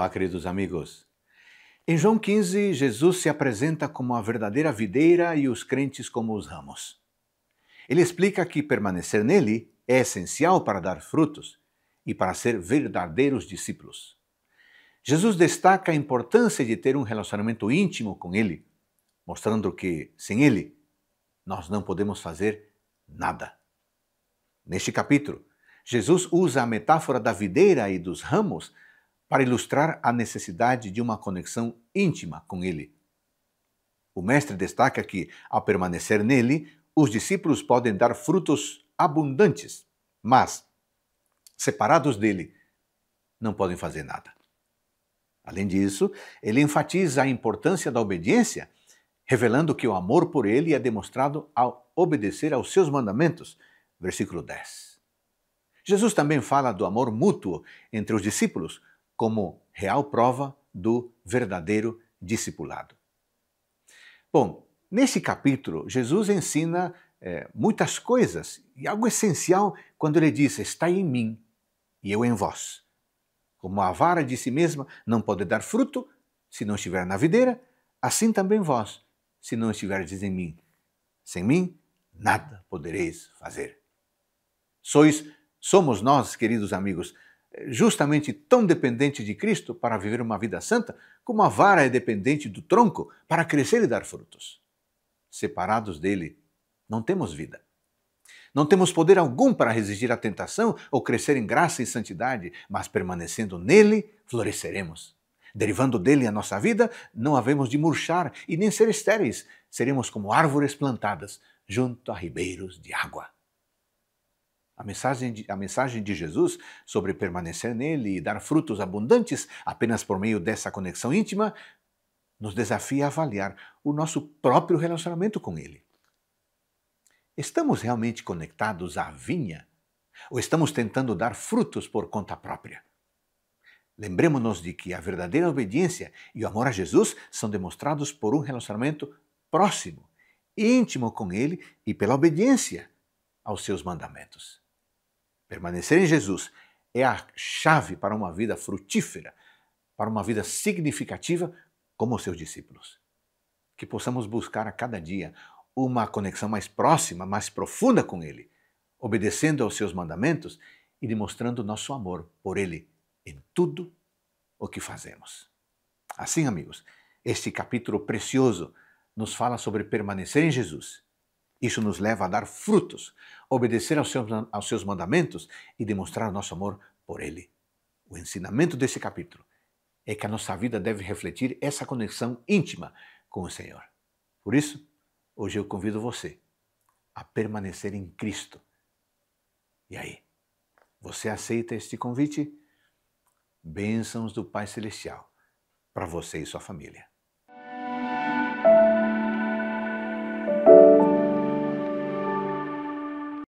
Olá, queridos amigos. Em João 15, Jesus se apresenta como a verdadeira videira e os crentes como os ramos. Ele explica que permanecer nele é essencial para dar frutos e para ser verdadeiros discípulos. Jesus destaca a importância de ter um relacionamento íntimo com ele, mostrando que, sem ele, nós não podemos fazer nada. Neste capítulo, Jesus usa a metáfora da videira e dos ramos para ilustrar a necessidade de uma conexão íntima com ele. O mestre destaca que, ao permanecer nele, os discípulos podem dar frutos abundantes, mas, separados dele, não podem fazer nada. Além disso, ele enfatiza a importância da obediência, revelando que o amor por ele é demonstrado ao obedecer aos seus mandamentos. Versículo 10. Jesus também fala do amor mútuo entre os discípulos, como real prova do verdadeiro discipulado. Bom, nesse capítulo, Jesus ensina é, muitas coisas e algo essencial quando ele diz: Está em mim e eu em vós. Como a vara de si mesma não pode dar fruto se não estiver na videira, assim também vós, se não estiverdes em mim. Sem mim, nada podereis fazer. Sois, somos nós, queridos amigos, justamente tão dependente de Cristo para viver uma vida santa, como a vara é dependente do tronco para crescer e dar frutos. Separados dele, não temos vida. Não temos poder algum para resistir à tentação ou crescer em graça e santidade, mas permanecendo nele, floresceremos. Derivando dele a nossa vida, não havemos de murchar e nem ser estéreis, seremos como árvores plantadas junto a ribeiros de água. A mensagem, de, a mensagem de Jesus sobre permanecer nele e dar frutos abundantes apenas por meio dessa conexão íntima nos desafia a avaliar o nosso próprio relacionamento com ele. Estamos realmente conectados à vinha? Ou estamos tentando dar frutos por conta própria? Lembremos-nos de que a verdadeira obediência e o amor a Jesus são demonstrados por um relacionamento próximo, íntimo com Ele e pela obediência aos seus mandamentos. Permanecer em Jesus é a chave para uma vida frutífera, para uma vida significativa como os seus discípulos. Que possamos buscar a cada dia uma conexão mais próxima, mais profunda com Ele, obedecendo aos seus mandamentos e demonstrando nosso amor por Ele em tudo o que fazemos. Assim, amigos, este capítulo precioso nos fala sobre permanecer em Jesus isso nos leva a dar frutos, obedecer aos seus, aos seus mandamentos e demonstrar o nosso amor por Ele. O ensinamento desse capítulo é que a nossa vida deve refletir essa conexão íntima com o Senhor. Por isso, hoje eu convido você a permanecer em Cristo. E aí, você aceita este convite? Bênçãos do Pai Celestial para você e sua família.